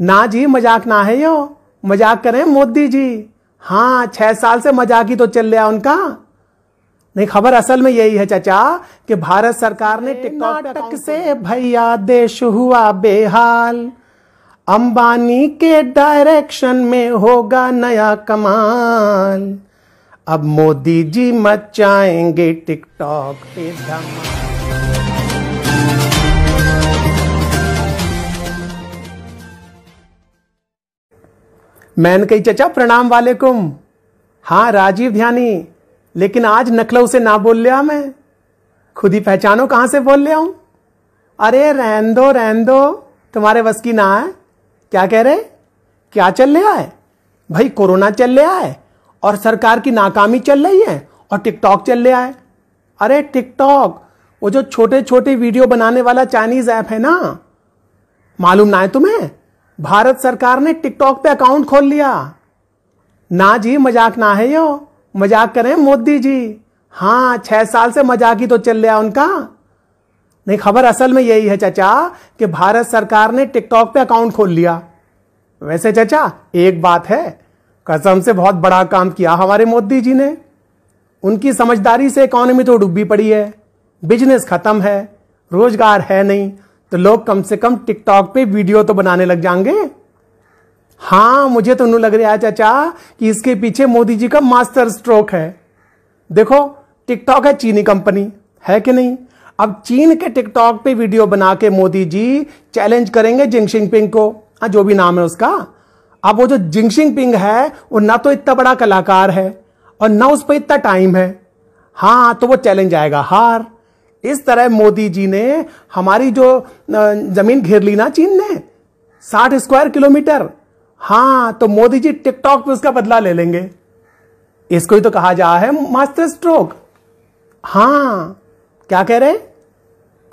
ना जी मजाक ना है यो मजाक करें मोदी जी हाँ छह साल से मजाक ही तो चल रहा उनका नहीं खबर असल में यही है चाचा कि भारत सरकार ने टिकटॉक से भैया देश हुआ बेहाल अंबानी के डायरेक्शन में होगा नया कमाल अब मोदी जी मचाएंगे टिकटॉक पे धमाल मैन कही चचा प्रणाम वालेकुम हाँ राजीव ध्यानी लेकिन आज नकलो से ना बोल लिया मैं खुद ही पहचानो कहाँ से बोल लिया हूँ अरे रहन दो रहन दो तुम्हारे बस की ना है क्या कह रहे क्या चल रहा है भाई कोरोना चल रहा है और सरकार की नाकामी चल रही है और टिकटॉक चल रहा है अरे टिकटॉक वो जो छोटे छोटे वीडियो बनाने वाला चाइनीज ऐप है ना मालूम ना है तुम्हें भारत सरकार ने टिकटॉक पे अकाउंट खोल लिया ना जी मजाक ना है यो मजाक करें मोदी जी हाँ छह साल से मजाक ही तो चल रहा उनका नहीं खबर असल में यही है चाचा कि भारत सरकार ने टिकटॉक पे अकाउंट खोल लिया वैसे चाचा एक बात है कसम से बहुत बड़ा काम किया हमारे मोदी जी ने उनकी समझदारी से इकोनॉमी तो डूबी पड़ी है बिजनेस खत्म है रोजगार है नहीं तो लोग कम से कम टिकटॉक पे वीडियो तो बनाने लग जाएंगे हां मुझे तो लग रहा है चाचा कि इसके पीछे मोदी जी का मास्टर स्ट्रोक है देखो टिकटॉक है चीनी कंपनी है कि नहीं अब चीन के टिकटॉक पे वीडियो बना के मोदी जी चैलेंज करेंगे जिंगशिंग पिंग को हाँ जो भी नाम है उसका अब वो जो जिंगशिंग पिंग है वो ना तो इतना बड़ा कलाकार है और ना उस पर इतना टाइम है हाँ तो वो चैलेंज आएगा हार इस तरह मोदी जी ने हमारी जो जमीन घेर ली ना चीन ने साठ स्क्वायर किलोमीटर हाँ तो मोदी जी टिकटॉक पे उसका बदला ले लेंगे इसको ही तो कहा जा है मास्टर स्ट्रोक हाँ क्या कह रहे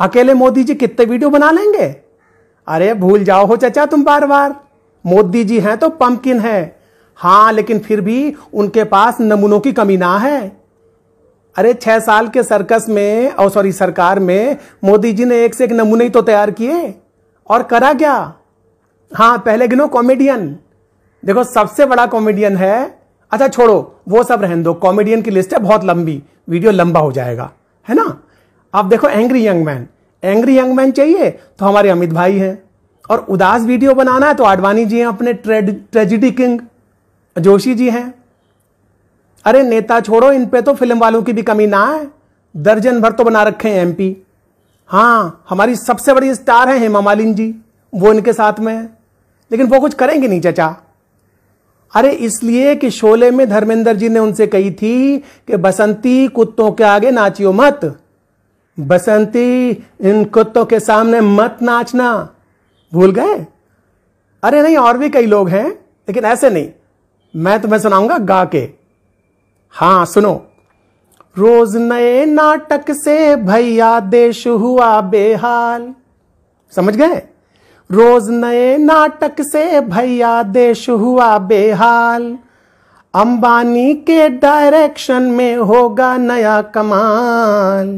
अकेले मोदी जी कितने वीडियो बना लेंगे अरे भूल जाओ हो चचा तुम बार बार मोदी जी हैं तो पंपकिन है हाँ लेकिन फिर भी उनके पास नमूनों की कमी ना है अरे छह साल के सर्कस में और सॉरी सरकार में मोदी जी ने एक से एक नमूने ही तो तैयार किए और करा क्या हाँ पहले गिनो कॉमेडियन देखो सबसे बड़ा कॉमेडियन है अच्छा छोड़ो वो सब रहने दो कॉमेडियन की लिस्ट है बहुत लंबी वीडियो लंबा हो जाएगा है ना अब देखो angry young man angry young man चाहिए तो हमारे अमित भाई हैं और उदास वीडियो बनाना है तो आडवाणी जी हैं अपने trade tragedy king Joshi ji हैं अरे नेता छोड़ो इन पे तो फिल्म वालों की भी कमी ना है दर्जन भर तो बना रखे हैं एमपी हाँ हमारी सबसे बड़ी स्टार है हेमा मालिन जी वो इनके साथ में है लेकिन वो कुछ करेंगे नहीं चचा अरे इसलिए कि शोले में धर्मेंद्र जी ने उनसे कही थी कि बसंती कुत्तों के आगे नाचियो मत बसंती इन कुत्तों के सामने मत नाचना भूल गए अरे नहीं और भी कई लोग हैं लेकिन ऐसे नहीं मैं तुम्हें सुनाऊंगा गा के हाँ सुनो रोज नए नाटक से भैया देश हुआ बेहाल समझ गए रोज नए नाटक से भैया देश हुआ बेहाल अंबानी के डायरेक्शन में होगा नया कमाल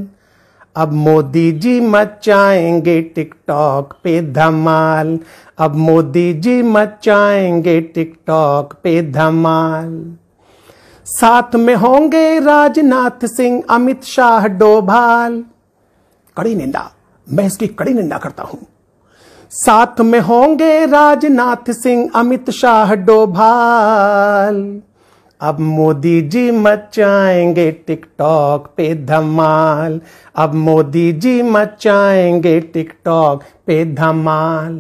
अब मोदी जी मचाएंगे टिकटॉक पे धमाल अब मोदी जी मचाएंगे टिकटॉक पे धमाल साथ में होंगे राजनाथ सिंह अमित शाह डोभाल कड़ी निंदा मैं इसकी कड़ी निंदा करता हूं साथ में होंगे राजनाथ सिंह अमित शाह डोभाल अब मोदी जी मचाएंगे टिकटॉक पे धमाल अब मोदी जी मचाएंगे टिकटॉक पे धमाल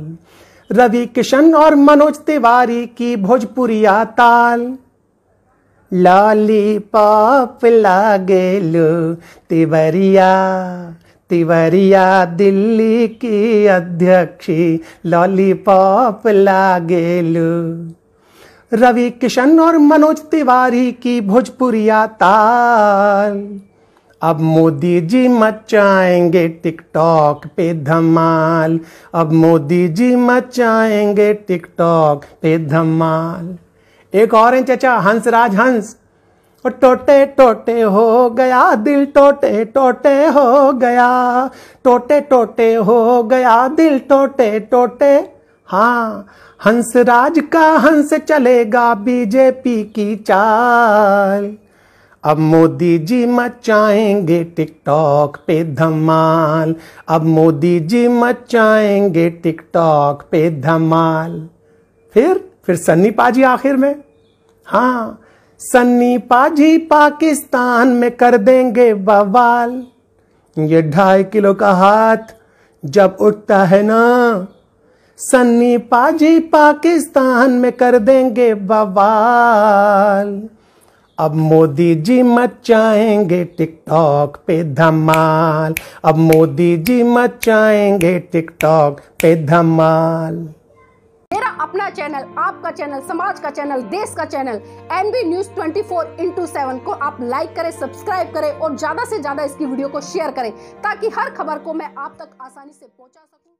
रवि किशन और मनोज तिवारी की भोजपुरी ताल लागे लो तिवरिया तिवरिया दिल्ली की अध्यक्षी लागे लो रवि किशन और मनोज तिवारी की भोजपुरिया ताल अब मोदी जी मचाएंगे टिकटॉक पे धमाल अब मोदी जी मचाएंगे टिकटॉक पे धमाल एक और हैं चचा हंसराज हंस और टोटे टोटे हो गया दिल टोटे टोटे हो गया टोटे टोटे हो गया दिल टोटे टोटे हाँ हंसराज का हंस चलेगा बीजेपी की चाल अब मोदी जी मचाएंगे टिकटॉक पे धमाल अब मोदी जी मचाएंगे टिकटॉक पे धमाल फिर फिर सन्नी पाजी आखिर में हाँ सन्नी पाजी पाकिस्तान में कर देंगे बवाल ये ढाई किलो का हाथ जब उठता है ना सन्नी पाजी पाकिस्तान में कर देंगे बवाल अब मोदी जी मचाएंगे टिकटॉक पे धमाल अब मोदी जी मचाएंगे टिकटॉक पे धमाल अपना चैनल आपका चैनल समाज का चैनल देश का channel N B news twenty four into seven को आप लाइक करें सब्सक्राइब करें और ज्यादा से ज्यादा इसकी वीडियो को शेयर करें ताकि हर खबर को मैं आप तक आसानी से पहुंचा सकूं